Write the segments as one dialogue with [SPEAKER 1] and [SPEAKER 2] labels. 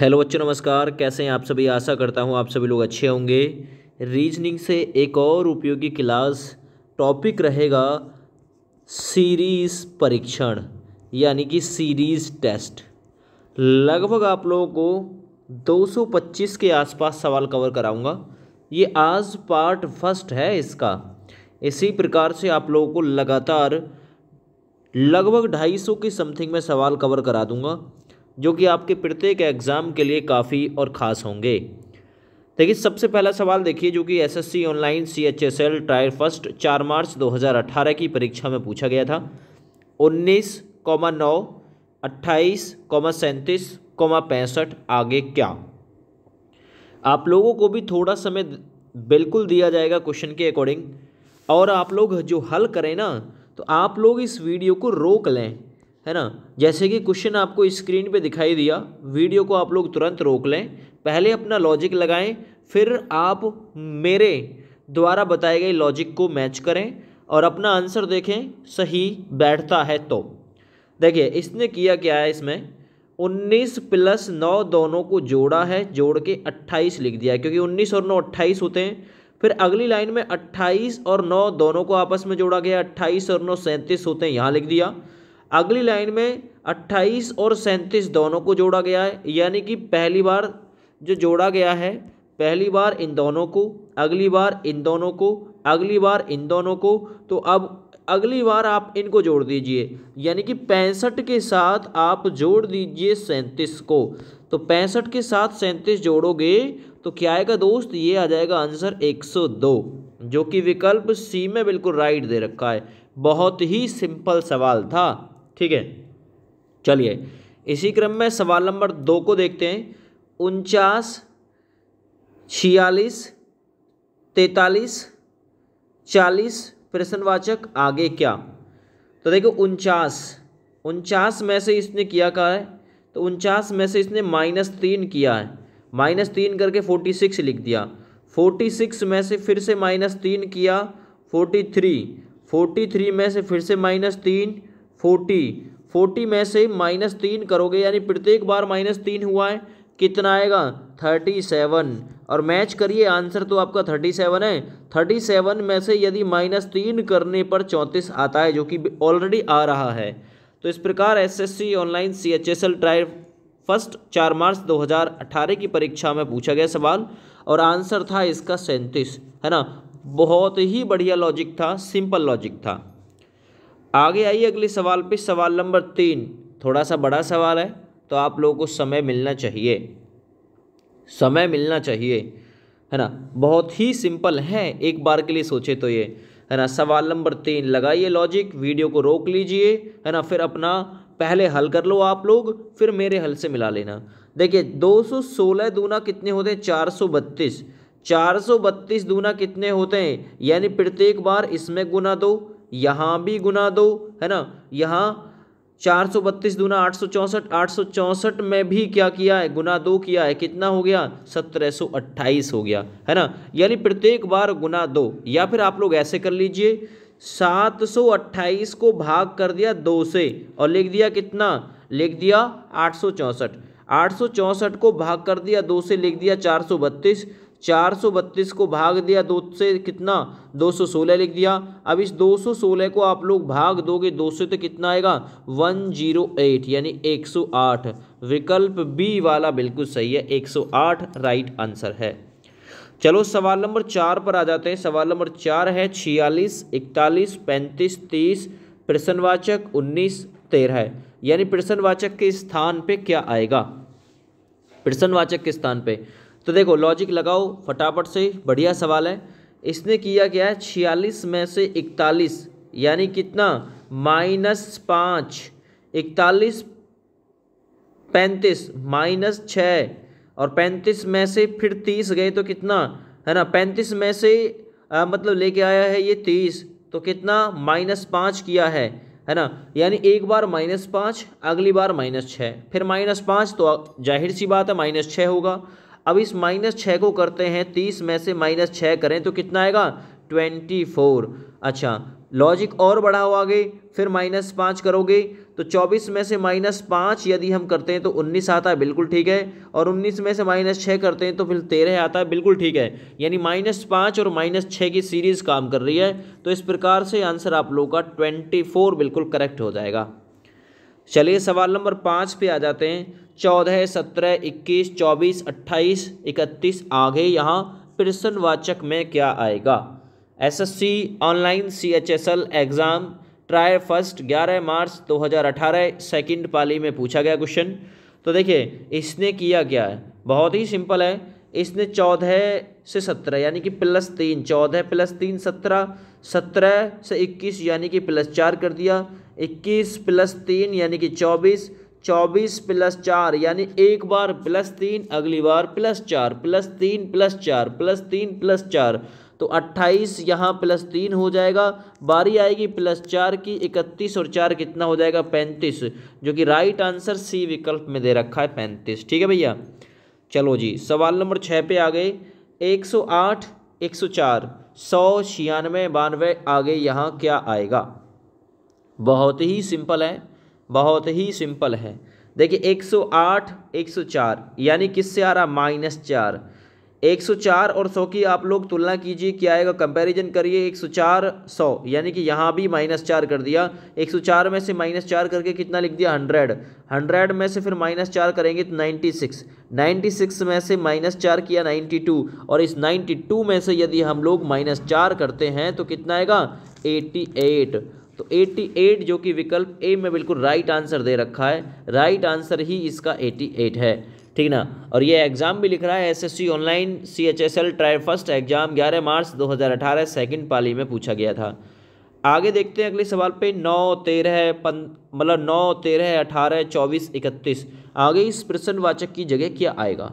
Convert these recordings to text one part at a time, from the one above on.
[SPEAKER 1] hello बच्चों नमस्कार कैसे हैं आप सभी आशा करता हूं आप सभी लोग अच्छे होंगे रीजनिंग से एक और उपयोगी क्लास टॉपिक रहेगा सीरीज़ परीक्षण यानी कि सीरीज़ टेस्ट लगभग आप लोगों को 225 के आसपास सवाल कवर कराऊंगा ये आज पार्ट फर्स्ट है इसका इसी प्रकार से आप लोगों को लगातार लगभग 250 के समथिंग में सवाल कवर करा दूंगा जो कि आपके प्रत्येक एग्ज़ाम के लिए काफ़ी और ख़ास होंगे देखिए सबसे पहला सवाल देखिए जो कि SSC online CHSL trial first चार मार्च 2018 की परीक्षा में पूछा गया था उन्नीस कॉमा नौ अट्ठाईस कॉमा सैंतीस कॉमा पैंसठ आगे क्या आप लोगों को भी थोड़ा समय बिल्कुल दिया जाएगा क्वेश्चन के अकॉर्डिंग और आप लोग जो हल करें ना तो आप लोग इस वीडियो को रोक लें है ना जैसे कि क्वेश्चन आपको स्क्रीन पे दिखाई दिया वीडियो को आप लोग तुरंत रोक लें पहले अपना लॉजिक लगाएं फिर आप मेरे द्वारा बताए गए लॉजिक को मैच करें और अपना आंसर देखें सही बैठता है तो देखिए इसने किया क्या है इसमें 19 प्लस नौ दोनों को जोड़ा है जोड़ के 28 लिख दिया क्योंकि 19 और 9 28 होते हैं फिर अगली लाइन में 28 और 9 दोनों को आपस में जोड़ा गया 28 और 9 सैंतीस होते हैं यहाँ लिख दिया अगली लाइन में अट्ठाईस और सैंतीस दोनों को जोड़ा गया है यानी कि पहली बार जो जोड़ा गया है पहली बार इन दोनों को अगली बार इन दोनों को अगली बार इन दोनों को तो अब अगली बार आप इनको जोड़ दीजिए यानी कि पैंसठ के साथ आप जोड़ दीजिए सैंतीस को तो पैंसठ के साथ सैंतीस जोड़ोगे तो क्या आएगा दोस्त ये आ जाएगा आंसर 102 जो कि विकल्प सी में बिल्कुल राइट दे रखा है बहुत ही सिंपल सवाल था ठीक है चलिए इसी क्रम में सवाल नंबर दो को देखते हैं उनचास छियालीस तैतालीस चालीस प्रश्नवाचक आगे क्या तो देखो उनचास उनचास में से इसने किया कहा है तो उनचास में से इसने माइनस तीन किया है माइनस तीन करके फोर्टी सिक्स लिख दिया फोर्टी सिक्स में से फिर से माइनस तीन किया फोर्टी थ्री फोर्टी थ्री में से फिर से माइनस तीन फोर्टी फोर्टी में से माइनस तीन करोगे यानी प्रत्येक बार माइनस तीन हुआ है कितना आएगा थर्टी सेवन और मैच करिए आंसर तो आपका थर्टी सेवन है थर्टी सेवन में से यदि माइनस तीन करने पर चौंतीस आता है जो कि ऑलरेडी आ रहा है तो इस प्रकार SSC online C H S L trial first चार मार्च 2018 की परीक्षा में पूछा गया सवाल और आंसर था इसका सैंतीस है ना बहुत ही बढ़िया लॉजिक था सिंपल लॉजिक था आगे आइए अगले सवाल पे सवाल नंबर तीन थोड़ा सा बड़ा सवाल है तो आप लोगों को समय मिलना चाहिए समय मिलना चाहिए है ना बहुत ही सिंपल है एक बार के लिए सोचे तो ये है ना सवाल नंबर तीन लगाइए लॉजिक वीडियो को रोक लीजिए है ना फिर अपना पहले हल कर लो आप लोग फिर मेरे हल से मिला लेना देखिए 216 दूना कितने होते हैं चार सौ बत्तीस चार सौ बत्तीस दूना कितने होते हैं यानी प्रत्येक बार इसमें गुना दो यहाँ भी गुना दो है ना यहाँ चार सौ बत्तीस दूना आठ सौ चौंसठ आठ सौ चौंसठ में भी क्या किया है गुना दो किया है कितना हो गया सत्रह सौ अट्ठाईस हो गया है ना यानी प्रत्येक बार गुना दो या फिर आप लोग ऐसे कर लीजिए सात सौ अट्ठाईस को भाग कर दिया दो से और लिख दिया कितना लिख दिया आठ सौ चौंसठ आठ सौ चौंसठ को भाग कर दिया दो से लिख दिया चार सौ बत्तीस चार सौ बत्तीस को भाग दिया दो से कितना दो सौ सोलह लिख दिया अब इस दो सौ सोलह को आप लोग भाग दोगे दो सौ तो कितना आएगा वन जीरो एट यानी एक सौ आठ विकल्प बी वाला बिल्कुल सही है एक सौ आठ राइट आंसर है चलो सवाल नंबर चार पर आ जाते हैं सवाल नंबर चार है छियालीस इकतालीस पैंतीस तीस प्रसन्नवाचक उन्नीस तेरह यानी प्रसन्नवाचक के स्थान पे क्या आएगा प्रसन्नवाचक के स्थान पर तो देखो लॉजिक लगाओ फटाफट से बढ़िया सवाल है इसने किया क्या है छियालीस में से इकतालीस यानी कितना माइनस पाँच इकतालीस पैंतीस माइनस छः और पैंतीस में से फिर तीस गए तो कितना है ना पैंतीस में से आ, मतलब लेके आया है ये तीस तो कितना माइनस पाँच किया है है ना यानी एक बार माइनस पाँच अगली बार माइनस छः फिर माइनस पाँच तो जाहिर सी बात है माइनस छः होगा अब इस माइनस छः को करते हैं तीस में से माइनस छः करें तो कितना आएगा ट्वेंटी फोर अच्छा लॉजिक और बढ़ाओ आगे फिर माइनस पाँच करोगे तो चौबीस में से माइनस पाँच यदि हम करते हैं तो उन्नीस आता है बिल्कुल ठीक है और उन्नीस में से माइनस छः करते हैं तो फिर तेरह आता है बिल्कुल ठीक है यानी माइनस पाँच और माइनस छः की सीरीज़ काम कर रही है तो इस प्रकार से आंसर आप लोगों का ट्वेंटी फोर बिल्कुल करेक्ट हो जाएगा चलिए सवाल नंबर पाँच पे आ जाते हैं चौदह सत्रह इक्कीस चौबीस अट्ठाईस इकतीस आगे यहाँ प्रश्नवाचक में क्या आएगा SSC online CHSL exam trial first 11 March 2018 second पाली में पूछा गया क्वेश्चन तो देखिए इसने किया क्या है बहुत ही सिंपल है इसने चौदह से सत्रह यानी कि प्लस तीन चौदह प्लस तीन सत्रह सत्रह से इक्कीस यानी कि प्लस चार कर दिया इक्कीस प्लस तीन यानी कि चौबीस चौबीस प्लस चार यानी एक बार प्लस तीन अगली बार प्लस चार प्लस तीन प्लस चार प्लस तीन प्लस चार तो अट्ठाईस यहाँ प्लस तीन हो जाएगा बारी आएगी प्लस चार की इकतीस और चार कितना हो जाएगा पैंतीस जो कि राइट आंसर सी विकल्प में दे रखा है पैंतीस ठीक है भैया चलो जी सवाल नंबर छः पे आ गए एक सौ आठ एक सौ चार सौ छियानवे बानवे आगे यहाँ क्या आएगा बहुत ही सिंपल है बहुत ही सिंपल है देखिए 108 104 यानी किससे आ रहा माइनस चार एक और 100 की आप लोग तुलना कीजिए क्या आएगा कंपैरिजन करिए 104 100 यानी कि यहाँ भी माइनस चार कर दिया 104 में से माइनस चार करके कितना लिख दिया 100 100 में से फिर माइनस चार करेंगे तो 96 96 में से माइनस चार किया 92 और इस 92 में से यदि हम लोग माइनस चार करते हैं तो कितना आएगा 88 तो 88 जो कि विकल्प ए में बिल्कुल राइट आंसर दे रखा है राइट आंसर ही इसका 88 है ठीक ना और ये एग्ज़ाम भी लिख रहा है SSC online CHSL trial first exam 11 March 2018 second पाली में पूछा गया था आगे देखते हैं अगले सवाल पे नौ तेरह पन मतलब नौ तेरह अठारह चौबीस इकतीस आगे इस प्रश्नवाचक की जगह क्या आएगा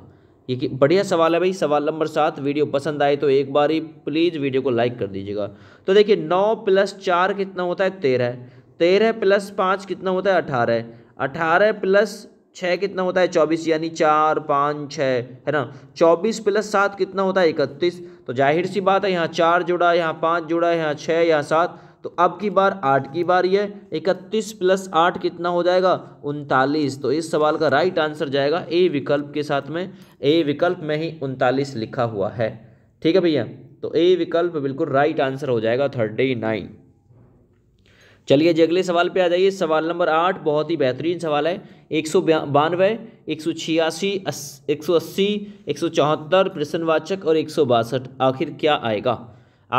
[SPEAKER 1] ये बढ़िया सवाल है भाई सवाल नंबर सात वीडियो पसंद आए तो एक बार ही प्लीज़ वीडियो को लाइक कर दीजिएगा तो देखिए नौ प्लस चार कितना होता है तेरह तेरह प्लस पाँच कितना होता है अठारह अठारह प्लस छः कितना होता है चौबीस यानी चार पाँच छः है ना चौबीस प्लस सात कितना होता है इकतीस तो जाहिर सी बात है यहाँ चार जुड़ा यहाँ पाँच जुड़ा यहाँ छः यहाँ सात तो अब की बार आठ की बार यह इकतीस प्लस आठ कितना हो जाएगा उनतालीस तो इस सवाल का राइट आंसर जाएगा ए विकल्प के साथ में ए विकल्प में ही उनतालीस लिखा हुआ है ठीक है भैया तो ए विकल्प बिल्कुल राइट आंसर हो जाएगा थर्टी नाइन चलिए जी अगले सवाल पे आ जाइए सवाल नंबर आठ बहुत ही बेहतरीन सवाल है एक सौ बानवे एक सौ छियासी एक सौ अस्सी एक सौ चौहत्तर प्रश्नवाचक और एक सौ बासठ आखिर क्या आएगा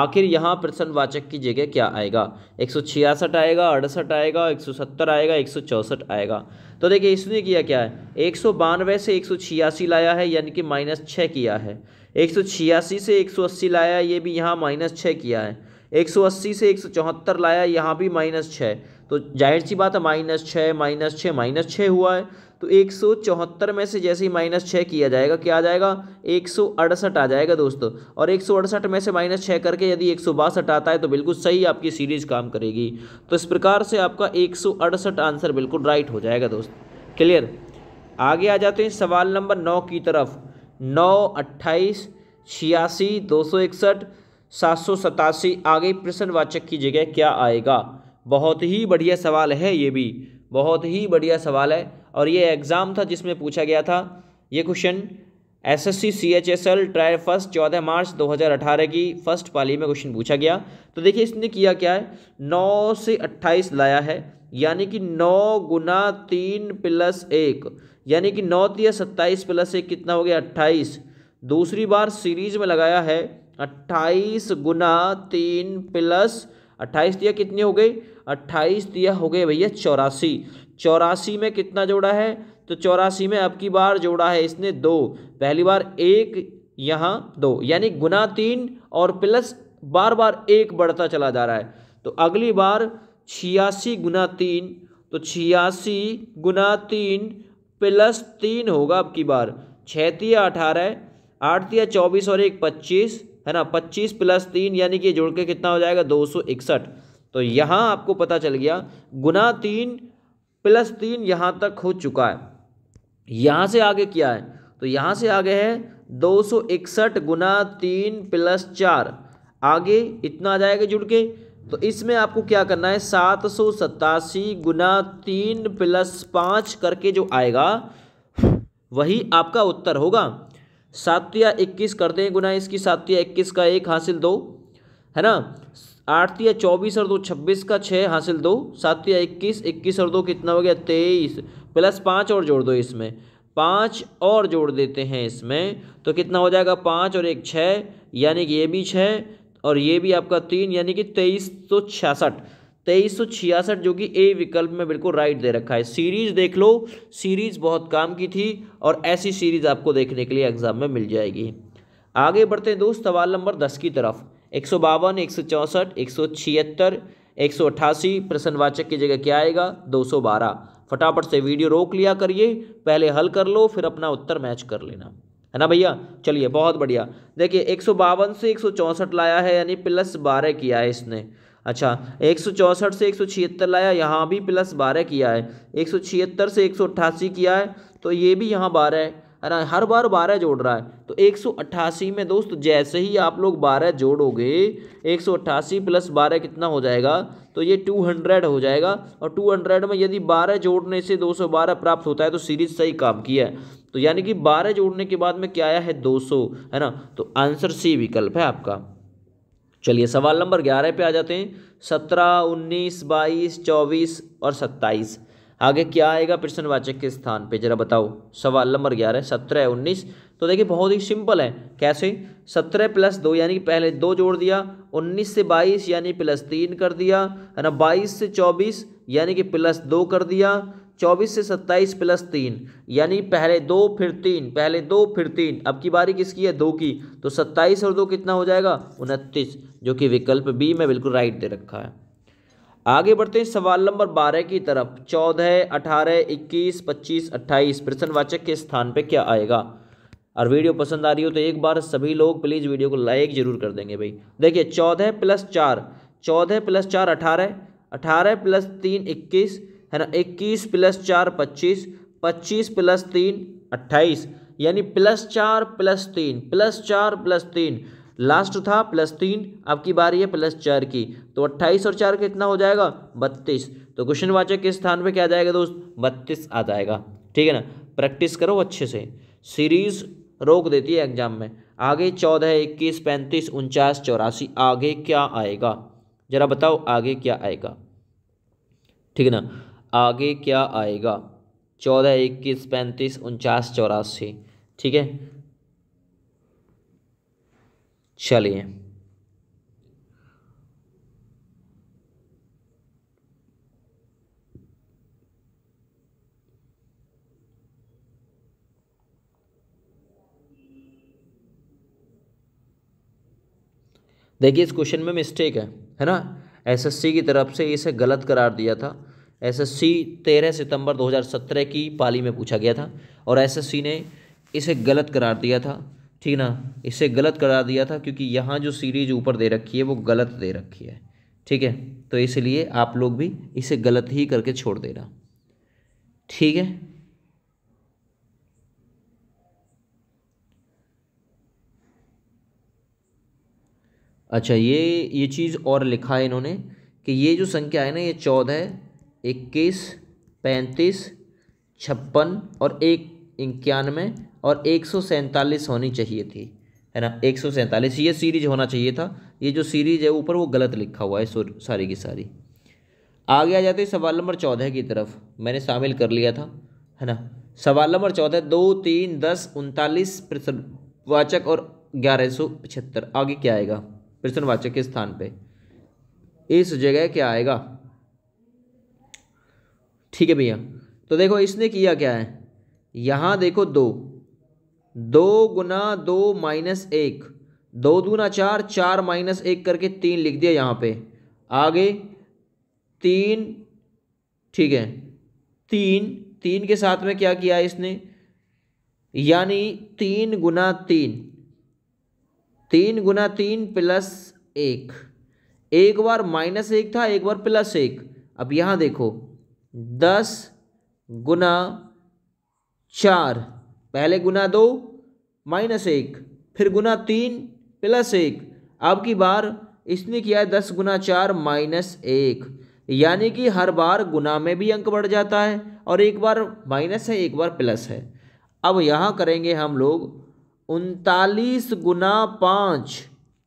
[SPEAKER 1] आखिर यहाँ प्रश्नवाचक की जगह क्या आएगा एक सौ छियासठ आएगा अड़सठ आएगा एक सौ सत्तर आएगा एक सौ चौंसठ आएगा तो देखिए इसने किया क्या है एक सौ बानवे से एक सौ छियासी लाया है यानी कि माइनस छः किया है एक सौ छियासी से एक सौ अस्सी लाया ये भी यहाँ माइनस छः किया है एक सौ अस्सी से एक सौ चौहत्तर लाया यहाँ भी माइनस छः तो जाहिर सी बात है माइनस छः माइनस छः माइनस छः हुआ है तो एक सौ चौहत्तर में से जैसे ही माइनस छः किया जाएगा क्या आ जाएगा एक सौ अड़सठ आ जाएगा दोस्तों और एक सौ अड़सठ में से माइनस छः करके यदि एक सौ बासठ आता है तो बिल्कुल सही आपकी सीरीज़ काम करेगी तो इस प्रकार से आपका एक सौ अड़सठ आंसर बिल्कुल राइट हो जाएगा दोस्त क्लियर आगे आ जाते हैं सवाल नंबर नौ की तरफ नौ अट्ठाईस छियासी दो सौ इकसठ सात सौ सतासी आगे प्रश्नवाचक की जगह क्या आएगा बहुत ही बढ़िया सवाल है ये भी बहुत ही बढ़िया सवाल है और ये एग्ज़ाम था जिसमें पूछा गया था ये question S S C C H S L trial first चौदह मार्च दो हज़ार अठारह की फर्स्ट पाली में क्वेश्चन पूछा गया तो देखिए इसने किया क्या है नौ से अट्ठाईस लाया है यानी कि नौ गुना तीन प्लस एक यानी कि नौ तीस सत्ताईस प्लस एक कितना हो गया अट्ठाईस दूसरी बार सीरीज में लगाया है अट्ठाईस गुना तीन प्लस अट्ठाईस दिया कितनी हो गई अट्ठाईस तो यह हो गए भैया चौरासी चौरासी में कितना जोड़ा है तो चौरासी में अब की बार जोड़ा है इसने दो पहली बार एक यहाँ दो यानी गुना तीन और प्लस बार बार एक बढ़ता चला जा रहा है तो अगली बार छियासी गुना तीन तो छियासी गुना तीन प्लस तीन होगा अब की बार छतिया अठारह आठ दिया चौबीस और एक पच्चीस है ना पच्चीस प्लस तीन यानी कि जोड़ के कितना हो जाएगा दो सौ इकसठ तो यहाँ आपको पता चल गया गुना तीन प्लस तीन यहाँ तक हो चुका है यहाँ से आगे क्या है तो यहाँ से आगे है दो सौ इकसठ गुना तीन प्लस चार आगे इतना आ जाएगा जुड़ के तो इसमें आपको क्या करना है सात सौ सतासी गुना तीन प्लस पाँच करके जो आएगा वही आपका उत्तर होगा सात या इक्कीस करते हैं गुना इसकी सात या इक्कीस का एक हासिल दो है ना आठ या चौबीस और दो छब्बीस का छः हासिल दो सात या इक्कीस इक्कीस और दो कितना हो गया तेईस प्लस पाँच और जोड़ दो इसमें पाँच और जोड़ देते हैं इसमें तो कितना हो जाएगा पाँच और एक छः यानी कि ये भी छः और ये भी आपका तीन यानी कि तेईस सौ छियासठ तेईस सौ छियासठ जो कि ए विकल्प में बिल्कुल राइट दे रखा है सीरीज़ देख लो सीरीज़ बहुत काम की थी और ऐसी सीरीज़ आपको देखने के लिए एग्ज़ाम में मिल जाएगी आगे बढ़ते हैं दोस्त सवाल नंबर दस की तरफ एक सौ बावन एक सौ चौंसठ एक सौ छिहत्तर एक सौ अट्ठासी प्रश्नवाचक की जगह क्या आएगा दो सौ बारह फटाफट से वीडियो रोक लिया करिए पहले हल कर लो फिर अपना उत्तर मैच कर लेना है ना भैया चलिए बहुत बढ़िया देखिए एक सौ बावन से एक सौ चौंसठ लाया है यानी प्लस बारह किया है इसने अच्छा एक सौ चौंसठ से एक सौ छिहत्तर लाया यहाँ भी प्लस बारह किया है एक सौ छिहत्तर से एक सौ अट्ठासी किया है तो ये भी यहाँ बारह है हर बार बारह जोड़ रहा है तो एक सौ अट्ठासी में दोस्त जैसे ही आप लोग बारह जोड़ोगे एक सौ अट्ठासी प्लस बारह कितना हो जाएगा तो ये टू हंड्रेड हो जाएगा और टू हंड्रेड में यदि बारह जोड़ने से दो सौ बारह प्राप्त होता है तो सीरीज सही काम किया है तो यानी कि बारह जोड़ने के बाद में क्या आया है दो सौ है ना तो आंसर सी विकल्प है आपका चलिए सवाल नंबर ग्यारह पे आ जाते हैं सत्रह उन्नीस बाईस चौबीस और सत्ताईस आगे क्या आएगा प्रश्नवाचक के स्थान पे जरा बताओ सवाल नंबर ग्यारह सत्रह उन्नीस तो देखिए बहुत ही सिंपल है कैसे सत्रह प्लस दो यानी कि पहले दो जोड़ दिया उन्नीस से बाईस यानी प्लस तीन कर दिया है ना बाईस से चौबीस यानी कि प्लस दो कर दिया चौबीस से सत्ताईस प्लस तीन यानी पहले दो फिर तीन पहले दो फिर तीन अब की बारी किसकी है दो की तो सत्ताईस और दो कितना हो जाएगा उनतीस जो कि विकल्प बी में बिल्कुल राइट दे रखा है आगे बढ़ते हैं सवाल नंबर बारह की तरफ चौदह अठारह इक्कीस पच्चीस अट्ठाईस प्रश्नवाचक के स्थान पर क्या आएगा और वीडियो पसंद आ रही हो तो एक बार सभी लोग प्लीज़ वीडियो को लाइक जरूर कर देंगे भाई देखिए चौदह प्लस चार चौदह प्लस चार अठारह अठारह प्लस तीन इक्कीस है ना इक्कीस प्लस चार पच्चीस पच्चीस प्लस तीन अट्ठाईस यानी प्लस चार प्लस तीन प्लस चार प्लस तीन लास्ट था प्लस तीन अब की बारी है प्लस चार की तो अट्ठाईस और चार कितना हो जाएगा बत्तीस तो क्वेश्चन वाचक के स्थान पे क्या जाएगा दोस्त बत्तीस आ जाएगा ठीक है ना प्रैक्टिस करो अच्छे से सीरीज रोक देती है एग्जाम में आगे चौदह इक्कीस पैंतीस उनचास चौरासी आगे क्या आएगा जरा बताओ आगे क्या आएगा ठीक है ना आगे क्या आएगा चौदह इक्कीस पैंतीस उनचास चौरासी ठीक है चलिए देखिए इस क्वेश्चन में मिस्टेक है है ना एसएससी की तरफ से इसे गलत करार दिया था एसएससी 13 सितंबर 2017 की पाली में पूछा गया था और एसएससी ने इसे गलत करार दिया था ठीक ना इसे गलत करा दिया था क्योंकि यहाँ जो सीरीज ऊपर दे रखी है वो गलत दे रखी है ठीक है तो इसलिए आप लोग भी इसे गलत ही करके छोड़ देना ठीक है अच्छा ये ये चीज़ और लिखा है इन्होंने कि ये जो संख्या है ना ये चौदह इक्कीस पैंतीस छप्पन और एक इक्यानवे और एक सौ सैंतालीस होनी चाहिए थी है ना एक सौ सैंतालीस ये सीरीज होना चाहिए था ये जो सीरीज है ऊपर वो गलत लिखा हुआ है सारी की सारी आगे आ जाते सवाल नंबर चौदह की तरफ मैंने शामिल कर लिया था है ना सवाल नंबर चौदह दो तीन दस उनतालीस प्रश्नवाचक और ग्यारह सौ पचहत्तर आगे क्या आएगा प्रश्नवाचक के स्थान पे इस जगह क्या आएगा ठीक है भैया तो देखो इसने किया क्या है यहाँ देखो दो दो गुना दो माइनस एक दो दूना चार चार माइनस एक करके तीन लिख दिया यहाँ पे आगे तीन ठीक है तीन तीन के साथ में क्या किया इसने यानी तीन गुना तीन तीन गुना तीन प्लस एक एक बार माइनस एक था एक बार प्लस एक अब यहाँ देखो दस गुना चार पहले गुना दो माइनस एक फिर गुना तीन प्लस एक अब की बार इसने किया है दस गुना चार माइनस एक यानी कि हर बार गुना में भी अंक बढ़ जाता है और एक बार माइनस है एक बार प्लस है अब यहाँ करेंगे हम लोग उनतालीस गुना पाँच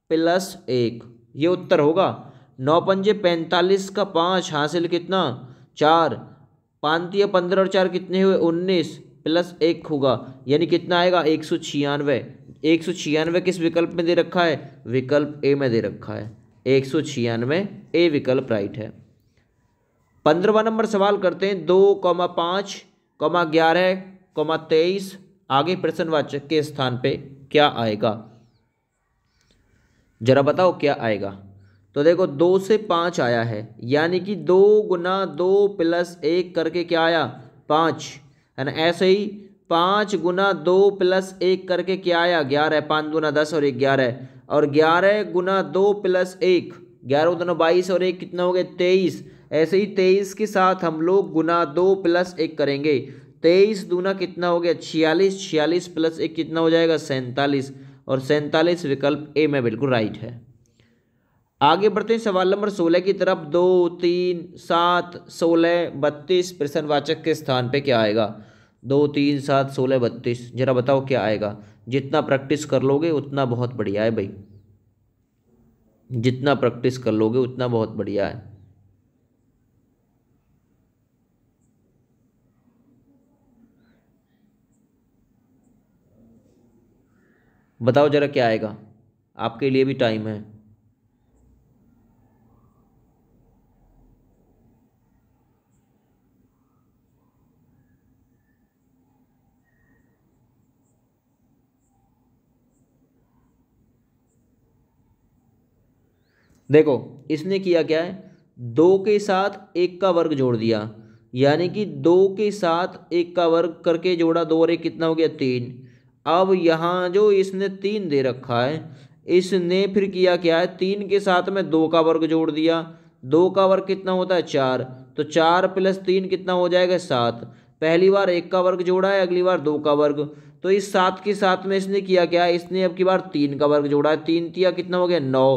[SPEAKER 1] प्लस एक ये उत्तर होगा नौ पंजे पैंतालीस का पाँच हासिल कितना चार पानती पंद्रह और चार कितने हुए उन्नीस प्लस एक होगा यानी कितना आएगा एक सौ छियानवे एक सौ छियानवे किस विकल्प में दे रखा है विकल्प ए में दे रखा है एक सौ छियानवे ए विकल्प राइट है पंद्रहवा नंबर सवाल करते हैं दो कौमा पाँच कौमा ग्यारह कौमा तेईस आगे प्रश्नवाचक के स्थान पे क्या आएगा जरा बताओ क्या आएगा तो देखो दो से पाँच आया है यानी कि दो गुना दो प्लस एक करके क्या आया पाँच है ना ऐसे ही पाँच गुना दो प्लस एक करके क्या आया ग्यारह पाँच गुना दस और एक ग्यारह और ग्यारह गुना दो प्लस एक ग्यारह दोनों बाईस और एक कितना हो गया तेईस ऐसे ही तेईस के साथ हम लोग गुना दो प्लस एक करेंगे तेईस दूना कितना हो गया छियालीस छियालीस प्लस एक कितना हो जाएगा सैंतालीस और सैंतालीस विकल्प ए में बिल्कुल राइट है आगे बढ़ते हैं सवाल नंबर सोलह की तरफ दो तीन सात सोलह बत्तीस प्रश्नवाचक के स्थान पे क्या आएगा दो तीन सात सोलह बत्तीस जरा बताओ क्या आएगा जितना प्रैक्टिस कर लोगे उतना बहुत बढ़िया है भाई जितना प्रैक्टिस कर लोगे उतना बहुत बढ़िया है बताओ जरा क्या आएगा आपके लिए भी टाइम है देखो इसने किया क्या है दो के साथ एक का वर्ग जोड़ दिया यानी कि दो के साथ एक का वर्ग करके जोड़ा दो और एक कितना हो गया तीन अब यहाँ जो इसने तीन दे रखा है इसने फिर किया क्या है तीन के साथ में दो का वर्ग जोड़ दिया दो का वर्ग कितना होता है चार तो चार प्लस तीन कितना हो जाएगा सात पहली बार एक का वर्ग जोड़ा है अगली बार दो का वर्ग तो इस सात के साथ में इसने किया क्या है इसने अब की बार तीन का वर्ग जोड़ा है तीन तिया कितना हो गया नौ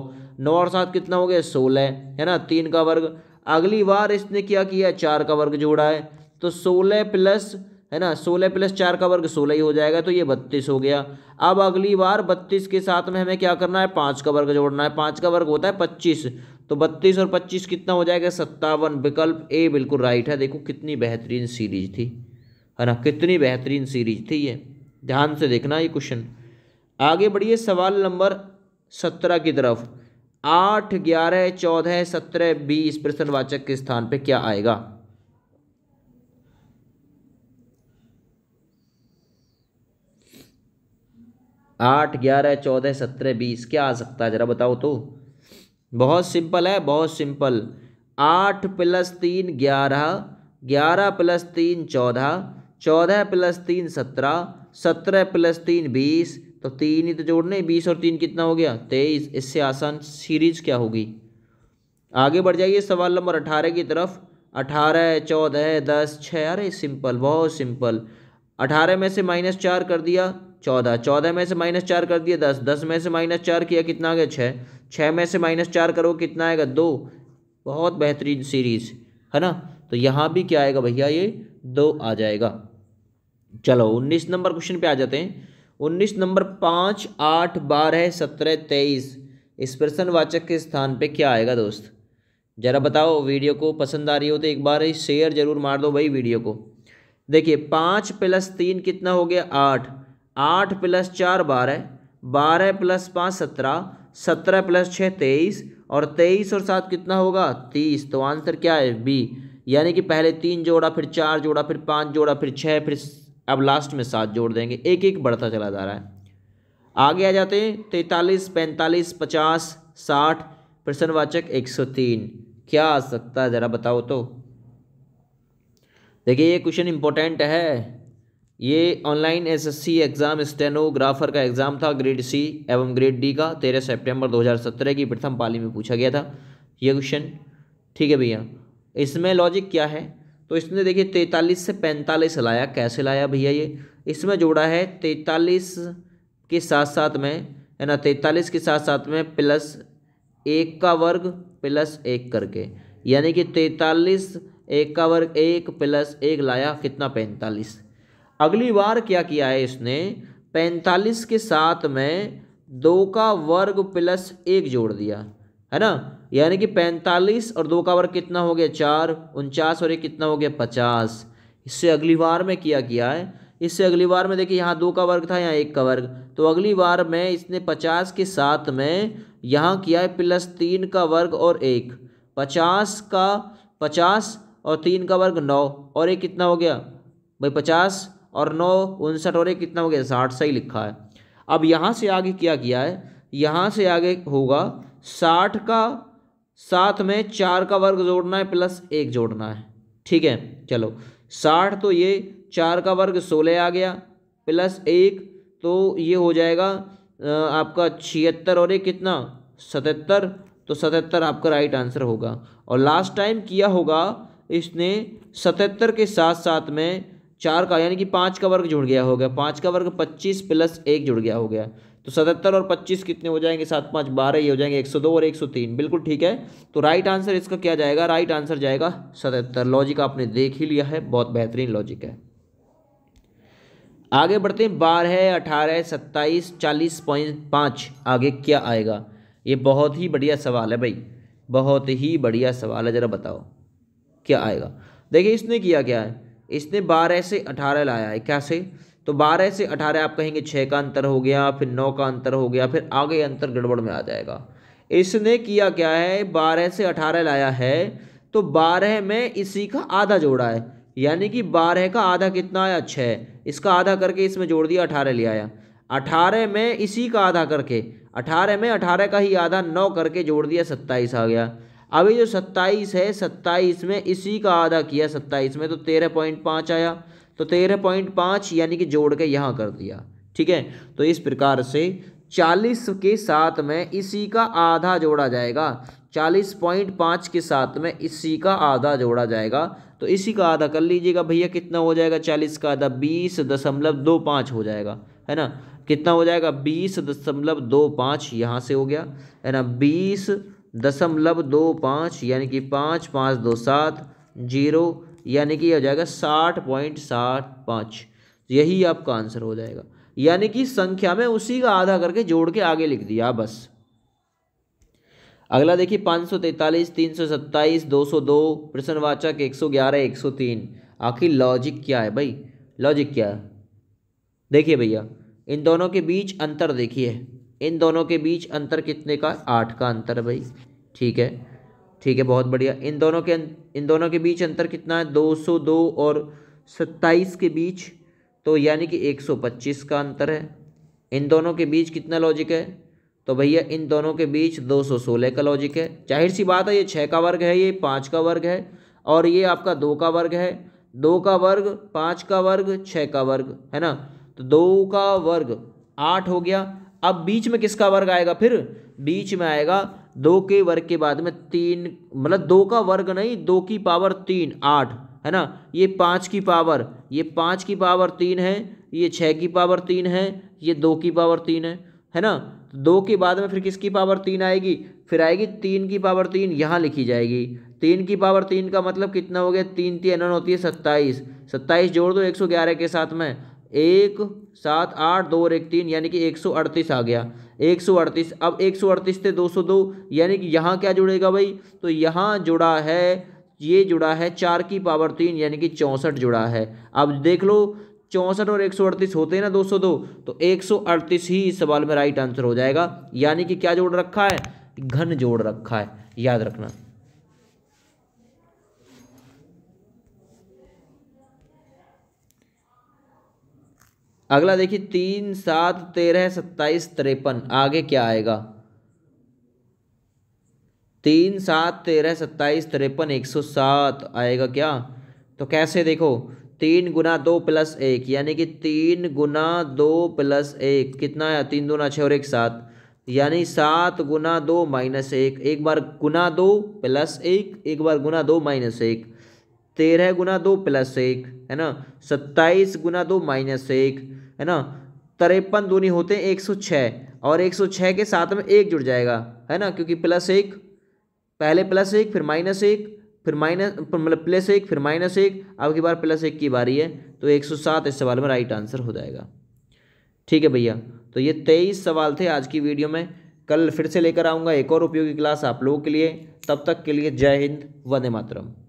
[SPEAKER 1] नौ और सात कितना हो गया सोलह है ना तीन का वर्ग अगली बार इसने क्या किया चार का वर्ग जोड़ा है तो सोलह प्लस है ना सोलह प्लस चार का वर्ग सोलह ही हो जाएगा तो ये बत्तीस हो गया अब अगली बार बत्तीस के साथ में हमें क्या करना है पाँच का वर्ग जोड़ना है पाँच का वर्ग होता है पच्चीस तो बत्तीस और पच्चीस कितना हो जाएगा सत्तावन विकल्प ए बिल्कुल राइट है देखो कितनी बेहतरीन सीरीज थी है ना कितनी बेहतरीन सीरीज थी ये ध्यान से देखना ये क्वेश्चन आगे बढ़िए सवाल नंबर सत्रह की तरफ आठ ग्यारह चौदह सत्रह बीस प्रश्नवाचक के स्थान पे क्या आएगा आठ ग्यारह चौदह सत्रह बीस क्या आ सकता है जरा बताओ तो बहुत सिंपल है बहुत सिंपल आठ प्लस तीन ग्यारह ग्यारह प्लस तीन चौदह चौदह प्लस तीन सत्रह सत्रह प्लस तीन बीस तो तीन ही तो जोड़ने बीस और तीन कितना हो गया तेईस इससे आसान सीरीज क्या होगी आगे बढ़ जाइए सवाल नंबर अठारह की तरफ अठारह चौदह दस छः अरे सिंपल बहुत सिंपल अठारह में से माइनस चार कर दिया चौदह चौदह में से माइनस चार कर दिया दस दस में से माइनस चार किया कितना आ गया छः छः में से माइनस चार करो कितना आएगा दो बहुत बेहतरीन सीरीज है ना तो यहाँ भी क्या आएगा भैया ये दो आ जाएगा चलो उन्नीस नंबर क्वेश्चन पे आ जाते हैं उन्नीस नंबर पाँच आठ बारह सत्रह तेईस इस प्रश्नवाचक के स्थान पे क्या आएगा दोस्त ज़रा बताओ वीडियो को पसंद आ रही हो तो एक बार शेयर जरूर मार दो भाई वीडियो को देखिए पाँच प्लस तीन कितना हो गया आठ आठ प्लस चार बारह बारह प्लस पाँच सत्रह सत्रह प्लस छः तेईस और तेईस और सात कितना होगा तीस तो आंसर क्या है बी यानी कि पहले तीन जोड़ा फिर चार जोड़ा फिर पाँच जोड़ा फिर छः फिर अब लास्ट में सात जोड़ देंगे एक एक बढ़ता चला जा रहा है आगे आ जाते हैं तैंतालीस पैंतालीस पचास साठ प्रश्नवाचक एक सौ तीन क्या आ सकता है ज़रा बताओ तो देखिए ये क्वेश्चन इंपॉर्टेंट है ये ऑनलाइन एसएससी एग्ज़ाम स्टेनोग्राफर का एग्ज़ाम था ग्रेड सी एवं ग्रेड डी का तेरह सितंबर 2017 की प्रथम पाली में पूछा गया था ये क्वेश्चन ठीक है भैया इसमें लॉजिक क्या है तो इसने देखिए तैंतालीस से पैंतालीस लाया कैसे लाया भैया ये इसमें जोड़ा है तैंतालीस के साथ साथ में है ना तैंतालीस के साथ साथ में प्लस एक का वर्ग प्लस एक करके यानी कि तैंतालीस एक का वर्ग एक प्लस एक लाया कितना पैंतालीस अगली बार क्या किया है इसने पैंतालीस के साथ में दो का वर्ग प्लस एक जोड़ दिया है ना यानी कि पैंतालीस और दो का वर्ग कितना हो गया चार उनचास और एक कितना हो गया पचास इससे अगली बार में किया गया है इससे अगली बार में देखिए यहाँ दो का वर्ग था यहाँ एक का वर्ग तो अगली बार में इसने पचास के साथ में यहाँ किया है प्लस तीन का वर्ग और एक पचास का पचास और तीन का वर्ग नौ और एक कितना हो गया भाई पचास और नौ उनसठ और एक कितना हो गया साठ सही लिखा है अब यहाँ से आगे क्या किया है यहाँ से आगे होगा साठ का साथ में चार का वर्ग जोड़ना है प्लस एक जोड़ना है ठीक है चलो साठ तो ये चार का वर्ग सोलह आ गया प्लस एक तो ये हो जाएगा आपका छिहत्तर और एक कितना सतहत्तर तो सतहत्तर आपका राइट आंसर होगा और लास्ट टाइम किया होगा इसने सतहत्तर के साथ साथ में चार का यानी कि पाँच का वर्ग जुड़ गया हो गया पाँच का वर्ग पच्चीस प्लस एक जुड़ गया हो गया तो सतहत्तर और पच्चीस कितने हो जाएंगे सात पाँच बारह ये हो जाएंगे एक सौ दो और एक सौ तीन बिल्कुल ठीक है तो राइट आंसर इसका क्या जाएगा राइट आंसर जाएगा सतहत्तर लॉजिक आपने देख ही लिया है बहुत बेहतरीन लॉजिक है आगे बढ़ते हैं बारह अठारह सत्ताईस चालीस पॉइंट पाँच आगे क्या आएगा ये बहुत ही बढ़िया सवाल है भाई बहुत ही बढ़िया सवाल है ज़रा बताओ क्या आएगा देखिए इसने किया क्या है इसने बारह से अठारह लाया है क्या से तो बारह से अठारह आप कहेंगे छः का अंतर हो गया फिर नौ का अंतर हो गया फिर आगे अंतर गड़बड़ में आ जाएगा इसने किया क्या है बारह से अठारह लाया है तो बारह में इसी का आधा जोड़ा है यानी कि बारह का आधा कितना आया छः इसका आधा करके इसमें जोड़ दिया अठारह ले आया अठारह में इसी का आधा करके अठारह में अठारह का ही आधा नौ करके जोड़ दिया सत्ताईस आ गया अभी जो सत्ताईस है सत्ताईस में इसी का आधा किया सत्ताईस में तो तेरह पॉइंट पाँच आया तो तेरह पॉइंट पाँच यानी कि जोड़ के यहाँ कर दिया ठीक है तो इस प्रकार से चालीस के साथ में इसी का आधा जोड़ा जाएगा चालीस पॉइंट पाँच के साथ में इसी का आधा जोड़ा जाएगा तो इसी का आधा कर लीजिएगा भैया कितना हो जाएगा चालीस का आधा बीस दशमलव दो पाँच हो जाएगा है ना कितना हो जाएगा बीस दशमलव दो पाँच यहाँ से हो गया है ना बीस दशमलव दो पाँच यानी कि पाँच पाँच दो सात जीरो यानी कि यह हो जाएगा साठ पॉइंट सात पाँच तो यही आपका आंसर हो जाएगा यानी कि संख्या में उसी का आधा करके जोड़ के आगे लिख दिया बस अगला देखिए पाँच सौ तैंतालीस तीन सौ सत्ताईस दो सौ दो प्रश्नवाचक एक सौ ग्यारह एक सौ तीन आखिर लॉजिक क्या है भाई लॉजिक क्या है देखिए भैया इन दोनों के बीच अंतर देखिए इन दोनों के बीच अंतर कितने का आठ का अंतर भाई ठीक है ठीक है बहुत बढ़िया इन दोनों के अं, इन दोनों के बीच अंतर कितना है 202 और 27 के बीच तो यानी कि 125 का अंतर है इन दोनों के बीच कितना लॉजिक है तो भैया इन दोनों के बीच 216 का लॉजिक है जाहिर सी बात है ये छः का वर्ग है ये पाँच का वर्ग है और ये आपका दो का वर्ग है दो का वर्ग पाँच का वर्ग छः का वर्ग है ना तो दो का वर्ग आठ हो गया अब बीच में किसका वर्ग आएगा फिर बीच में आएगा दो के वर्ग के बाद में तीन मतलब दो का वर्ग नहीं दो की पावर तीन आठ है ना ये पाँच की पावर ये पाँच की पावर तीन है ये छः की पावर तीन है ये दो की पावर तीन है है ना तो दो के बाद में फिर किसकी पावर तीन आएगी फिर आएगी तीन की पावर तीन यहाँ लिखी जाएगी तीन की पावर तीन का मतलब कितना हो गया तीन तीन एन होती है सत्ताईस सत्ताईस जोड़ दो एक सौ ग्यारह के साथ में एक सात आठ दो और एक तीन यानी कि एक सौ अड़तीस आ गया एक सौ अड़तीस अब एक सौ अड़तीस से दो सौ दो यानी कि यहाँ क्या जुड़ेगा भाई तो यहाँ जुड़ा है ये जुड़ा है चार की पावर तीन यानी कि चौंसठ जुड़ा है अब देख लो चौंसठ और एक सौ अड़तीस होते हैं ना दो सौ दो तो एक सौ अड़तीस ही इस सवाल में राइट आंसर हो जाएगा यानी कि क्या जोड़ रखा है घन जोड़ रखा है याद रखना अगला देखिए तीन सात तेरह सत्ताईस तिरपन आगे क्या आएगा तीन सात तेरह सत्ताईस तिरपन एक सौ सात आएगा क्या तो कैसे देखो तीन गुना दो प्लस एक यानी कि तीन गुना दो प्लस एक कितना है तीन दूना छः और एक सात यानी सात गुना दो माइनस एक एक बार गुना दो प्लस एक एक बार गुना दो माइनस एक तेरह गुना दो प्लस एक है ना सत्ताईस गुना दो माइनस एक है ना तिरपन दूनी होते हैं एक सौ छः और एक सौ छः के साथ में एक जुड़ जाएगा है ना क्योंकि प्लस एक पहले प्लस एक फिर माइनस एक फिर माइनस मतलब प्लस एक फिर माइनस एक अब की बार प्लस एक की बारी है तो एक सौ सात इस सवाल में राइट आंसर हो जाएगा ठीक है भैया तो ये तेईस सवाल थे आज की वीडियो में कल फिर से लेकर आऊँगा एक और उपयोगी क्लास आप लोगों के लिए तब तक के लिए जय हिंद वंदे मातरम